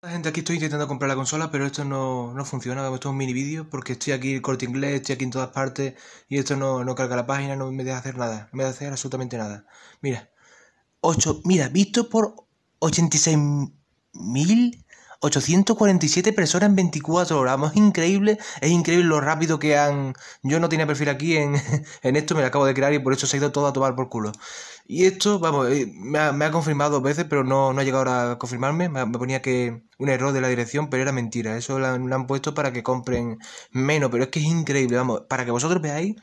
Gente, aquí estoy intentando comprar la consola, pero esto no, no funciona, esto es un mini vídeo, porque estoy aquí el corte inglés, estoy aquí en todas partes, y esto no, carga la página, no me deja hacer nada, me deja hacer absolutamente nada. Mira, 8, mira, visto por 86.000... mil 847 personas en 24 horas. Vamos, es increíble, es increíble lo rápido que han... Yo no tenía perfil aquí en, en esto, me lo acabo de crear y por eso se ha ido todo a tomar por culo. Y esto, vamos, eh, me ha, confirmado dos veces, pero no, no ha llegado a confirmarme. Me, ponía que un error de la dirección, pero era mentira. Eso lo han puesto para que compren menos, pero es que es increíble, vamos, para que vosotros veáis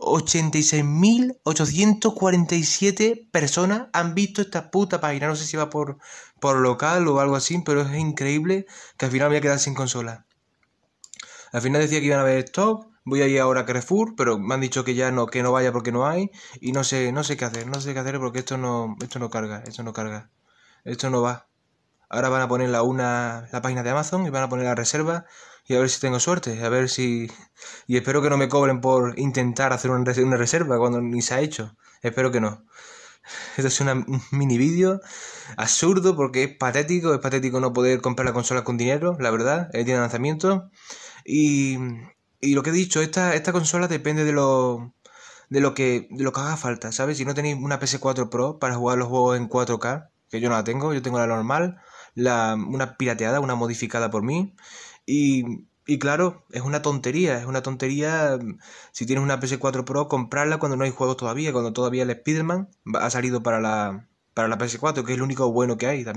86.847 personas han visto esta puta página. No sé si va por, por local o algo así, pero es increíble que al final voy a quedar sin consola. Al final decía que iban a haber stop, Voy a ir ahora a Carrefour, pero me han dicho que ya no, que no vaya porque no hay. Y no sé, no sé qué hacer, no sé qué hacer porque esto no, esto no carga, esto no carga. Esto no va. Ahora van a poner la una la página de Amazon y van a poner la reserva y a ver si tengo suerte, a ver si y espero que no me cobren por intentar hacer una, reserva cuando ni se ha hecho. Espero que no. Esto es un mini vídeo absurdo porque es patético, es patético no poder comprar la consola con dinero, la verdad, tiene lanzamiento. Y, y lo que he dicho, esta, esta consola depende de lo, de, lo que, de lo que haga falta, ¿sabes? Si no tenéis una PS4 Pro para jugar los juegos en 4K, que yo no la tengo, yo tengo la normal, una pirateada, una modificada por mí. Y, claro, es una tontería, es una tontería mm, si tienes una PS4 Pro comprarla cuando no hay juegos todavía, cuando todavía el Spider-Man ha salido para la, para la PS4, que es lo único bueno que hay también.